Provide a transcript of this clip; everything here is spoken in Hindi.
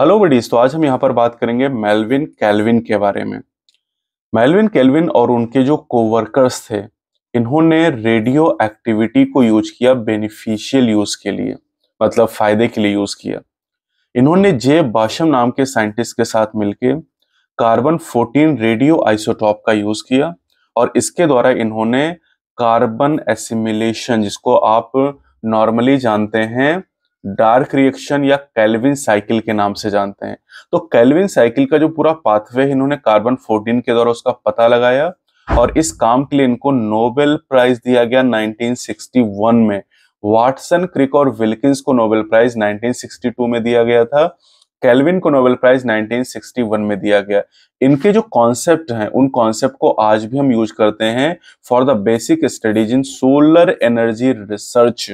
हेलो बडीज तो आज हम यहाँ पर बात करेंगे मेलविन कैलविन के बारे में मेलविन कैलविन और उनके जो कोवर्कर्स थे इन्होंने रेडियो एक्टिविटी को यूज किया बेनिफिशियल यूज के लिए मतलब फायदे के लिए यूज किया इन्होंने जे बाशम नाम के साइंटिस्ट के साथ मिलकर कार्बन 14 रेडियो आइसोटॉप का यूज किया और इसके द्वारा इन्होंने कार्बन एसिमिलेशन जिसको आप नॉर्मली जानते हैं डार्क रिएक्शन या कैलविन साइकिल के नाम से जानते हैं तो कैलविन साइकिल का जो पूरा पाथवे है इन्होंने कार्बन फोर्टीन के द्वारा उसका पता लगाया और इस काम के लिए इनको नोबेल प्राइज दिया गया 1961 में वाटसन क्रिक और विल्किंस को नोबेल प्राइज 1962 में दिया गया था कैलविन को नोबेल प्राइज 1961 में दिया गया इनके जो कॉन्सेप्ट हैं उन कॉन्सेप्ट को आज भी हम यूज करते हैं for the basic studies in solar energy research